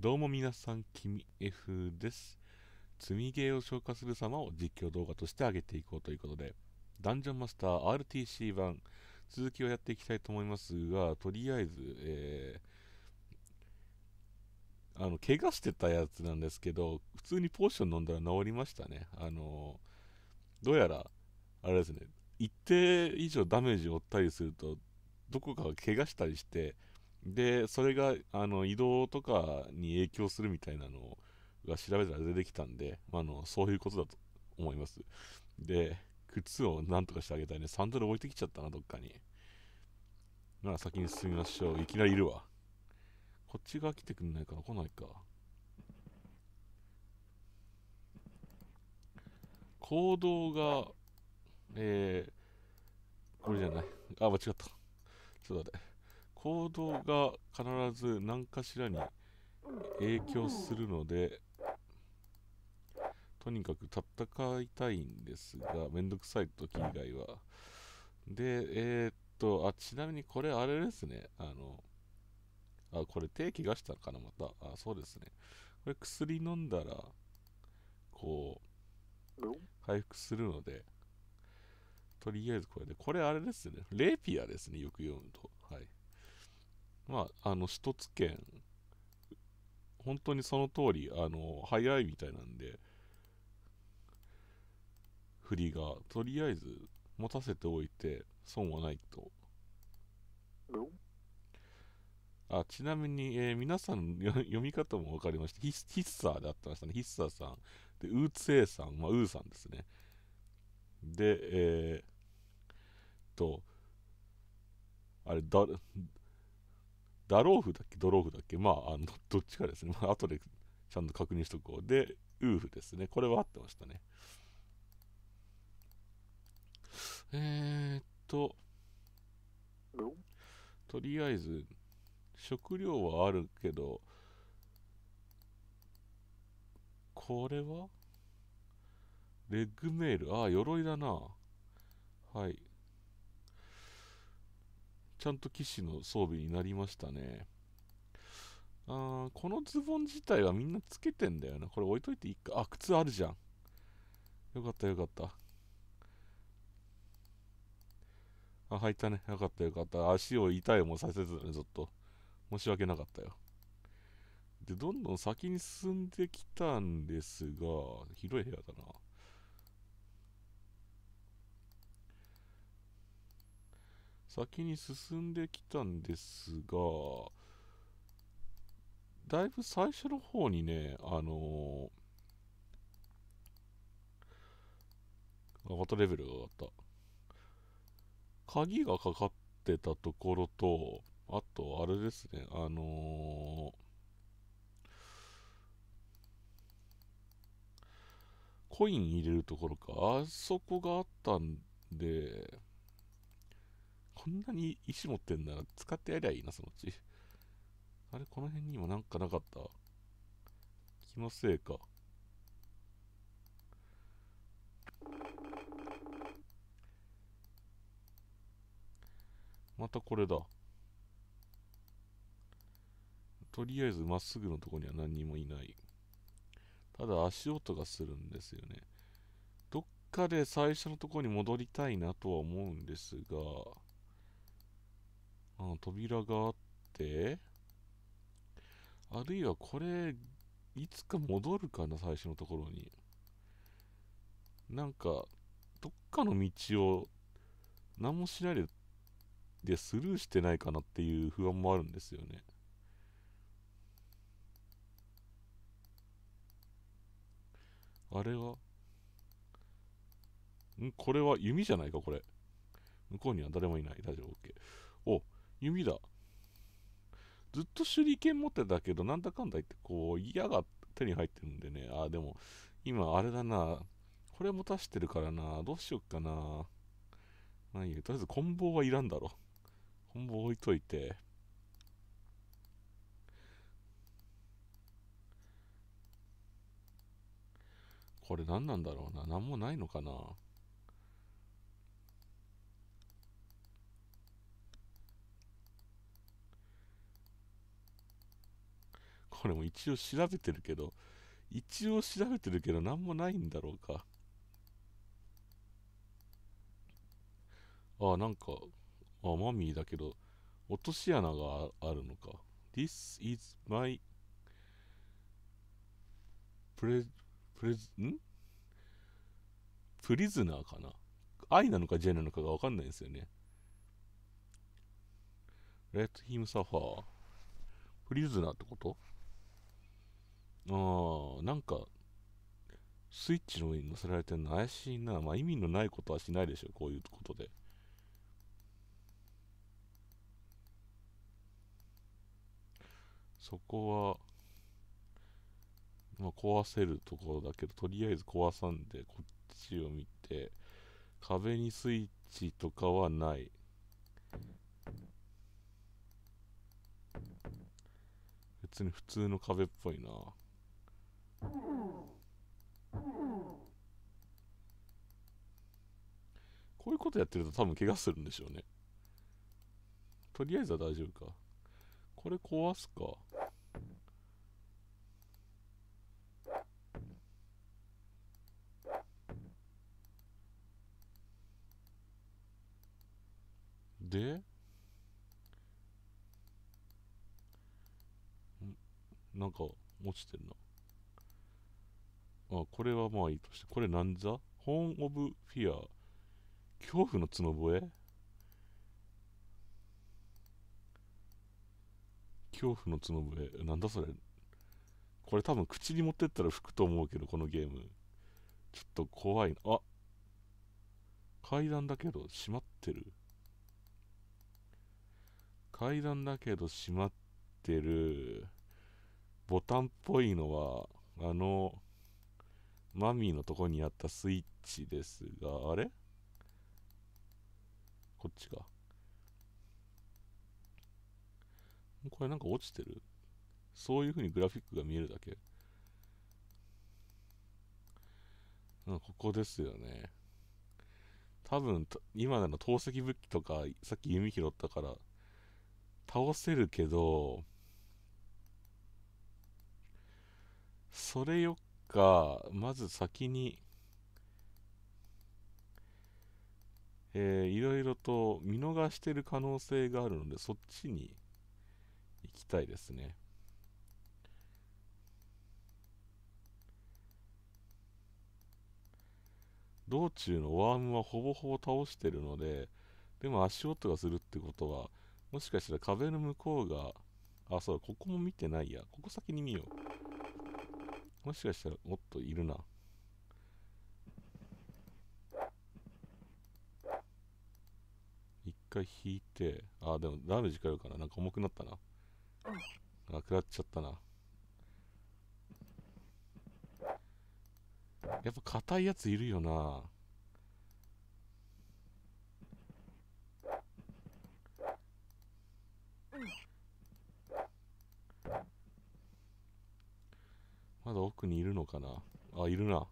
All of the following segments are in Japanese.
どうも皆さん、君 F です。積みゲーを消化する様を実況動画として上げていこうということで、ダンジョンマスター RTC 版、続きをやっていきたいと思いますが、とりあえず、えー、あの、怪我してたやつなんですけど、普通にポーション飲んだら治りましたね。あのどうやら、あれですね、一定以上ダメージを負ったりすると、どこかが怪我したりして、で、それがあの移動とかに影響するみたいなのが調べたら出てきたんで、まあ、のそういうことだと思います。で、靴をなんとかしてあげたいね。サンダル置いてきちゃったな、どっかに。なら先に進みましょう。いきなりいるわ。こっち側来てくんないかな来ないか。行動が、えー、これじゃない。あ、間違った。ちょっと待って。行動が必ず何かしらに影響するのでとにかく戦いたいんですがめんどくさい時以外はでえー、っとあちなみにこれあれですねあのあこれ手怪我したかなまたあそうですねこれ薬飲んだらこう回復するのでとりあえずこれでこれあれですねレピアですねよく読むとはいまあ、あの、首都圏、本当にその通り、あの、早いみたいなんで、振りが、とりあえず持たせておいて、損はないと。あちなみに、えー、皆さんの読み方も分かりました。ヒッサーであってましたね。ヒッサーさん。で、ウーツエーさん。まあ、ウーさんですね。で、えー、と、あれ、だ、ダローフだっけドローフだっけまあ、あの、どっちかですね。まあ、後でちゃんと確認しとこう。で、ウーフですね。これは合ってましたね。えー、っと、とりあえず、食料はあるけど、これはレッグメール。ああ、鎧だな。はい。ちゃんと騎士の装備になりましたね。あこのズボン自体はみんなつけてんだよな。これ置いといていいか。あ、靴あるじゃん。よかったよかった。あ、履いたね。よかったよかった。足を痛いもさせずね、ずっと。申し訳なかったよ。で、どんどん先に進んできたんですが、広い部屋だな。先に進んできたんですが、だいぶ最初の方にね、あのー、またレベルが上がった。鍵がかかってたところと、あと、あれですね、あのーコイン入れるところか、あそこがあったんで、こんなに石持ってんなら使ってやりゃいいな、そのうち。あれ、この辺にもなんかなかった気のせいか。またこれだ。とりあえずまっすぐのとこには何にもいない。ただ足音がするんですよね。どっかで最初のとこに戻りたいなとは思うんですが、あの扉があって、あるいはこれ、いつか戻るかな、最初のところに。なんか、どっかの道を何もしないででスルーしてないかなっていう不安もあるんですよね。あれはんこれは弓じゃないか、これ。向こうには誰もいない。大丈夫、OK。お弓だ。ずっと手裏剣持ってたけど、なんだかんだ言って、こう、矢が手に入ってるんでね。ああ、でも、今、あれだな。これ持たしてるからな。どうしよっかな。まあいいとりあえず、棍棒はいらんだろ。棍棒置いといて。これ何なんだろうな。何もないのかな。これも一応調べてるけど、一応調べてるけど何もないんだろうか。あ、なんか、あ、マミーだけど、落とし穴があるのか。This is my プレ、プレズ、んプリズナーかな愛なのかジェンなのかがわかんないんですよね。Let him suffer. プリズナーってことああ、なんか、スイッチの上に乗せられてるの怪しいな。まあ意味のないことはしないでしょ、こういうことで。そこは、まあ、壊せるところだけど、とりあえず壊さんで、こっちを見て、壁にスイッチとかはない。別に普通の壁っぽいな。こういうことやってると多分怪我するんでしょうね。とりあえずは大丈夫か。これ壊すか。でなんか落ちてるな。あこれはまあいいとして、これなんざホーン・オブ・フィア。恐怖の角笛恐怖の角笛。なんだそれ。これ多分口に持ってったら吹くと思うけど、このゲーム。ちょっと怖いな。あ階段だけど閉まってる。階段だけど閉まってる。ボタンっぽいのは、あの、マミーのとこにあったスイッチですが、あれこっちか。これなんか落ちてるそういうふうにグラフィックが見えるだけ。うん、ここですよね。多分、今でら投石武器とか、さっき弓拾ったから、倒せるけど、それよか、まず先に、えー、いろいろと見逃してる可能性があるので、そっちに行きたいですね。道中のワームはほぼほぼ倒してるので、でも足音がするってことは、もしかしたら壁の向こうが、あ、そうだ、ここも見てないや。ここ先に見よう。もしかしたらもっといるな。一回引いて、あでもダメージ食らうかな。なんか重くなったな。あ、食らっちゃったな。やっぱ硬いやついるよな。まだ奥にいるのかなあ、いるな。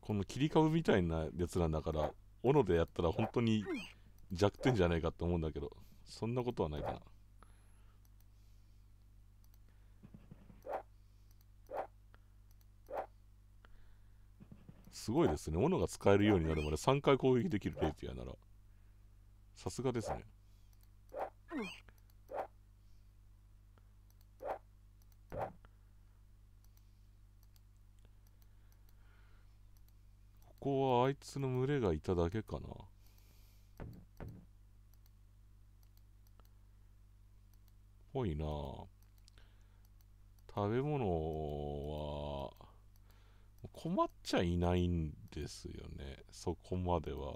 この切り株みたいなやつなんだから、斧でやったら本当に弱点じゃないかと思うんだけど、そんなことはないかな。すごいですね。斧が使えるようになるまで3回攻撃できるレイピアなら。さすがですね。あいつの群れがいただけかなぽいな食べ物は困っちゃいないんですよねそこまでは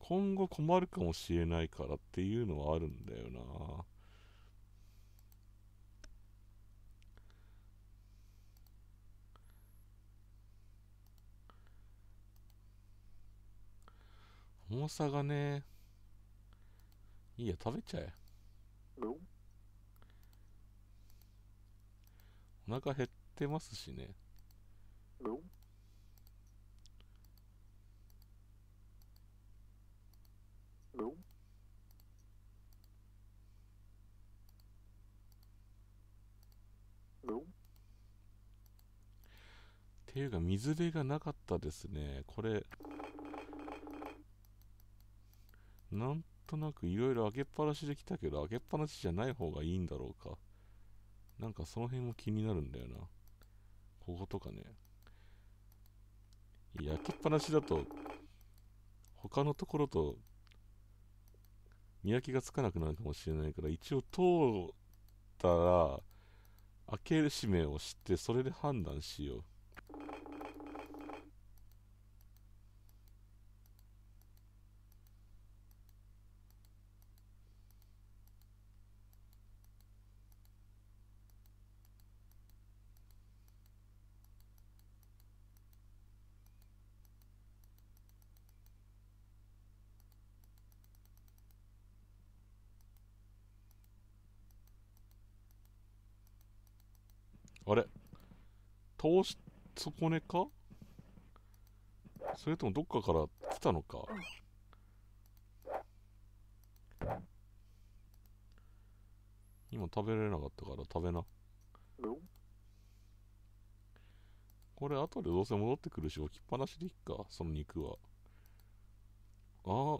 今後困るかもしれないからっていうのはあるんだよな重さがねいいや食べちゃえお腹減ってますしねっていうか水辺がなかったですねこれなんとなくいろいろ開けっぱなしで来たけど、開けっぱなしじゃない方がいいんだろうか。なんかその辺も気になるんだよな。こことかね。焼きっぱなしだと、他のところと見分けがつかなくなるかもしれないから、一応通ったら、開ける閉めをして、それで判断しよう。倒しこねかそれともどっかから来たのか今食べられなかったから食べなこれ後でどうせ戻ってくるし置きっぱなしでいっかその肉はあ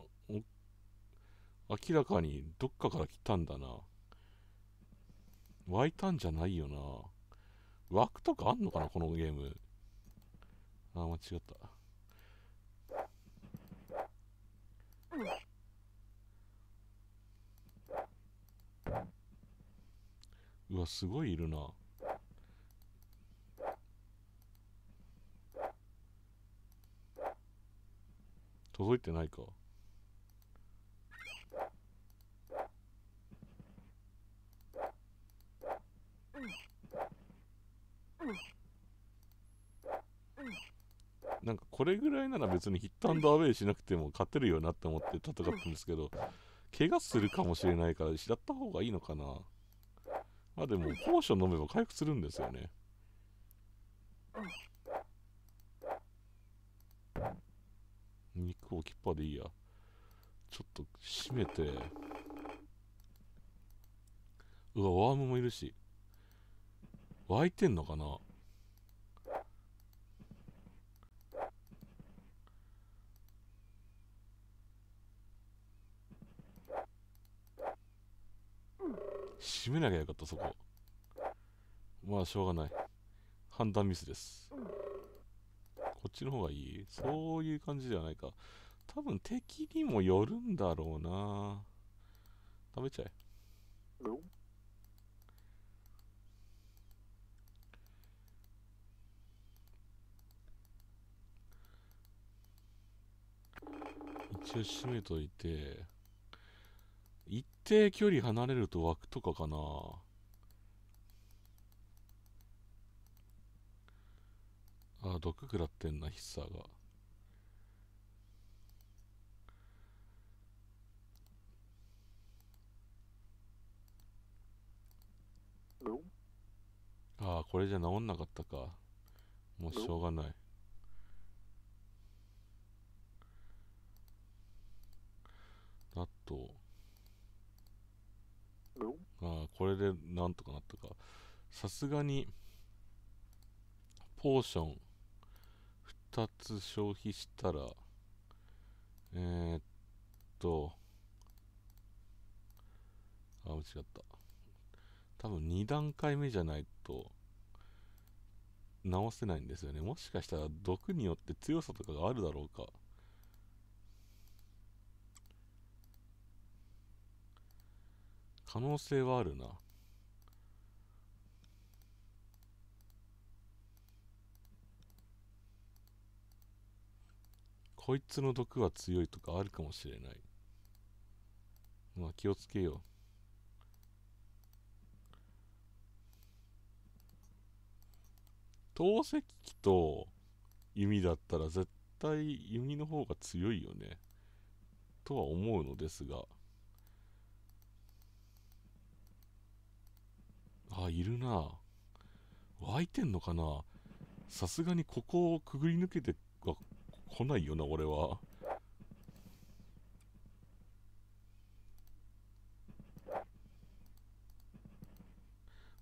あ明らかにどっかから来たんだな湧いたんじゃないよな枠とかあんのかなこのゲーム。あー、間違った。うわ、すごいいるな。届いてないか。うんなんかこれぐらいなら別にヒットアンドアウェイしなくても勝てるよなって思って戦ったんですけど怪我するかもしれないかららった方がいいのかなまあでもポーション飲めば回復するんですよね肉キきっぱでいいやちょっと閉めてうわワームもいるし湧いてんのかな閉めなきゃよかったそこまあしょうがない判断ミスですこっちの方がいいそういう感じではないか多分敵にもよるんだろうな食べちゃえ一応閉めといて、一定距離離れると枠とかかなあ、あ毒食らってんな、ヒッサーが。ああ、これじゃ治んなかったか。もうしょうがない。あと、ああ、これでなんとかなったか。さすがに、ポーション2つ消費したら、えー、っと、あ、間違った。多分2段階目じゃないと、直せないんですよね。もしかしたら毒によって強さとかがあるだろうか。可能性はあるな。こいつの毒は強いとかあるかもしれない。まあ気をつけよう。透析器と弓だったら絶対弓の方が強いよね。とは思うのですが。あ、いるな。湧いてんのかなさすがにここをくぐり抜けては来ないよな、俺は。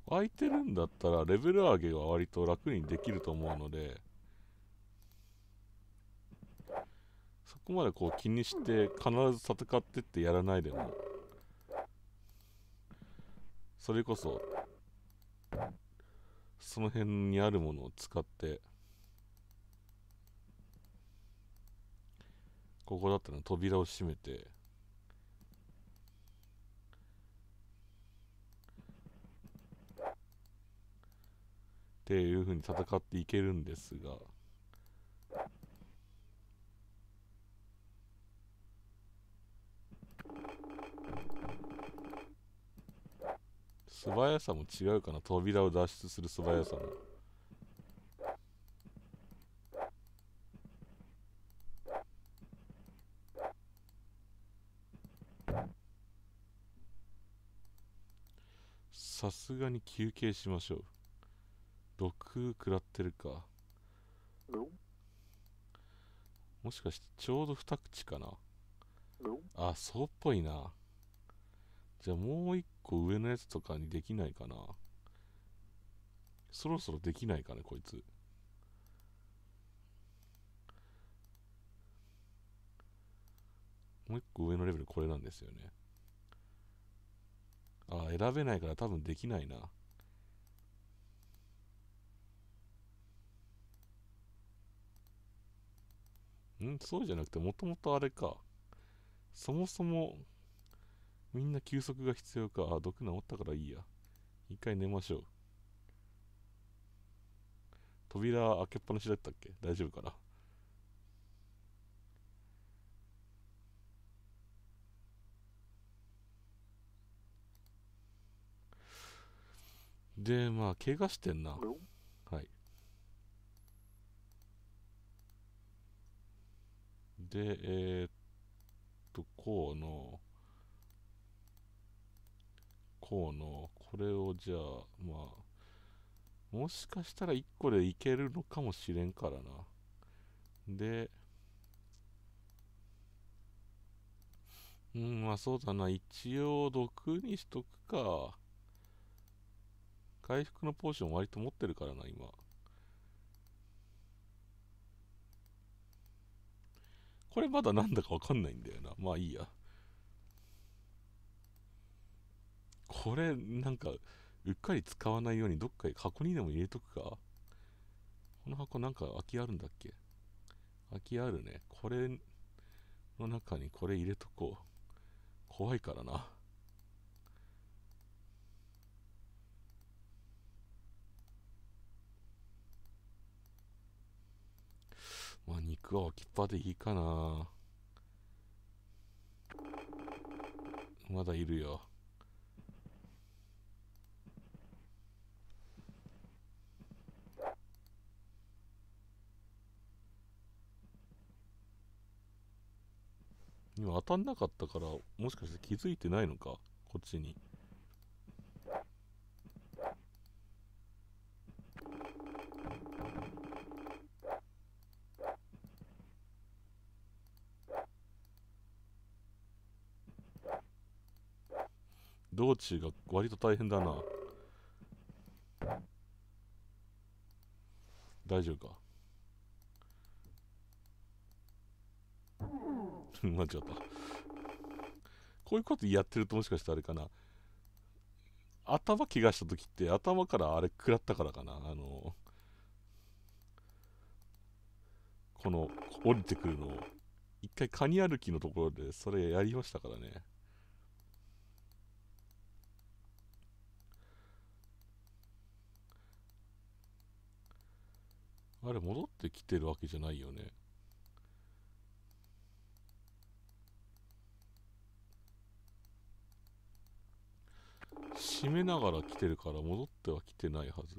湧いてるんだったらレベル上げは割と楽にできると思うのでそこまでこう気にして必ず戦ってってやらないでもそれこそその辺にあるものを使ってここだったら扉を閉めてっていうふうに戦っていけるんですが素早さも違うかな扉を脱出する素早さもさすがに休憩しましょう毒食らってるかもしかしてちょうど二口かなあそうっぽいなじゃあもう一個上のやつとかにできないかな。そろそろできないかね、こいつ。もう一個上のレベルこれなんですよね。あ、選べないから多分できないな。んそうじゃなくて、もともとあれか。そもそもみんな休息が必要か。あ、毒治ったからいいや。一回寝ましょう。扉開けっぱなしだったっけ大丈夫かなで、まあ、怪我してんな。はい。で、えー、っと、こうの、こうの、これをじゃあ、まあ、もしかしたら1個でいけるのかもしれんからな。で、うん、まあそうだな。一応、毒にしとくか。回復のポーション割と持ってるからな、今。これまだなんだかわかんないんだよな。まあいいや。これなんかうっかり使わないようにどっかに箱にでも入れとくかこの箱なんか空きあるんだっけ空きあるねこれの中にこれ入れとこう怖いからなまあ肉はきっぱでいいかなまだいるよ今当たんなかったからもしかして気づいてないのかこっちに道中が割と大変だな大丈夫か間 違った。こういうことやってるともしかしてあれかな。頭怪我した時って頭からあれ食らったからかな。あの、この降りてくるのを、一回カニ歩きのところでそれやりましたからね。あれ戻ってきてるわけじゃないよね。閉めながら来てるから戻っては来てないはず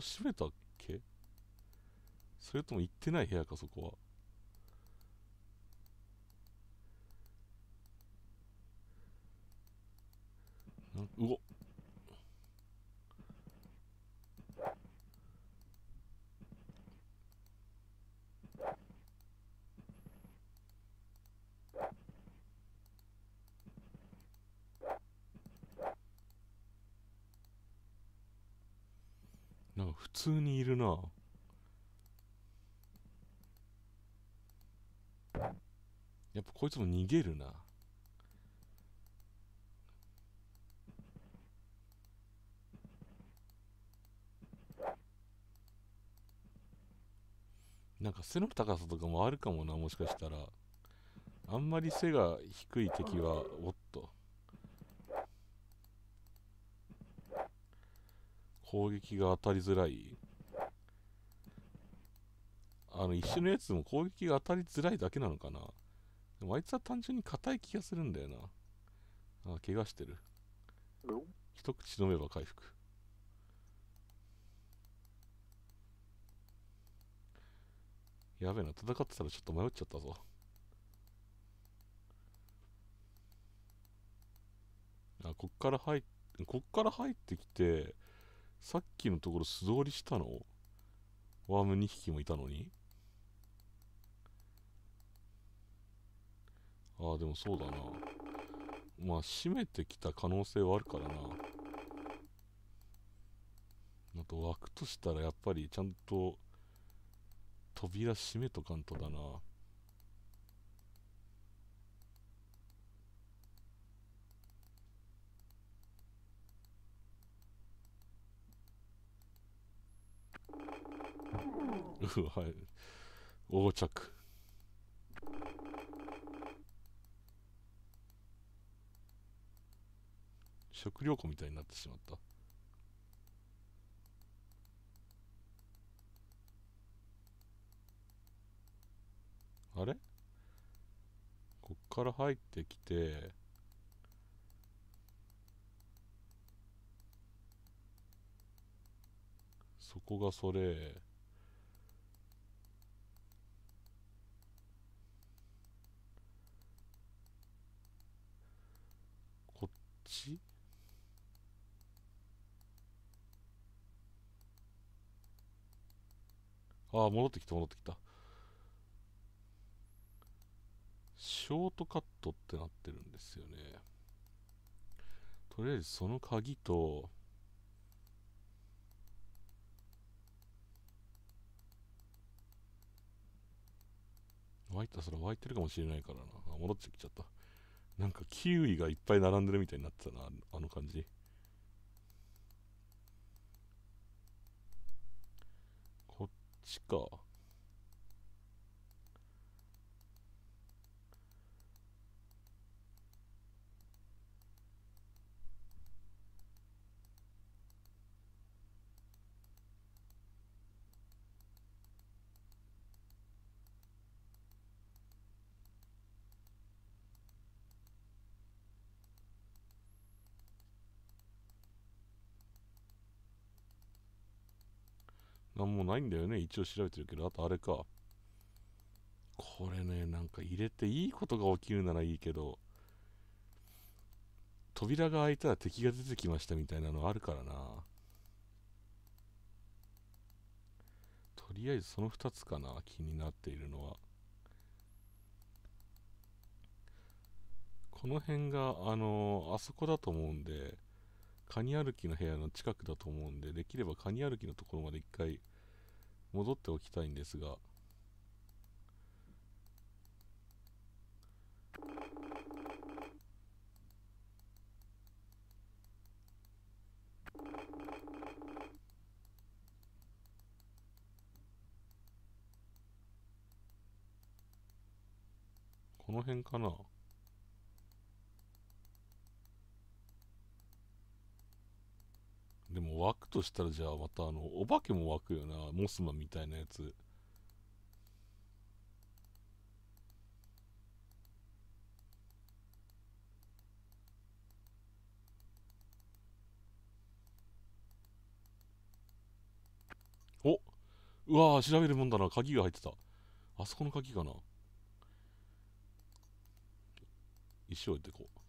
閉めたっけそれとも行ってない部屋か、そこは。うおなんか普通にいるなやっぱこいつも逃げるななんか背の高さとかもあるかもなもしかしたらあんまり背が低い敵はおっと攻撃が当たりづらい。あの、一瞬のやつも攻撃が当たりづらいだけなのかな。でもあいつは単純に硬い気がするんだよな。あ、怪我してる。一口飲めば回復。やべえな、戦ってたらちょっと迷っちゃったぞ。あ、こっから入っ、こっから入ってきて、さっきのところ素通りしたのワーム2匹もいたのにああでもそうだなまあ閉めてきた可能性はあるからなあと枠としたらやっぱりちゃんと扉閉めとかんとだなはい。横着。食料庫みたいになってしまった。あれこっから入ってきて、そこがそれ、ああ、戻ってきた、戻ってきた。ショートカットってなってるんですよね。とりあえずその鍵と、湧いた、それ湧いてるかもしれないからな。あ戻ってきちゃった。なんかキウイがいっぱい並んでるみたいになってたなあの感じこっちか何もないんだよね。一応調べてるけど。あとあれか。これね、なんか入れていいことが起きるならいいけど、扉が開いたら敵が出てきましたみたいなのあるからな。とりあえずその2つかな。気になっているのは。この辺が、あのー、あそこだと思うんで、カニ歩きの部屋の近くだと思うんで、できればカニ歩きのところまで一回戻っておきたいんですが、この辺かな湧くとしたらじゃあまたあの、お化けも湧くよな。モスマみたいなやつ。おうわ調べるもんだな。鍵が入ってた。あそこの鍵かな。石を置いてこう。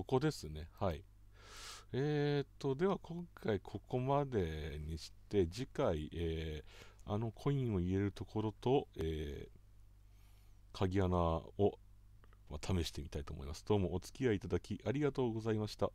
ここですね。はい。えっ、ー、と、では今回ここまでにして、次回、えー、あのコインを入れるところと、えー、鍵穴を、まあ、試してみたいと思います。どうもお付き合いいただきありがとうございました。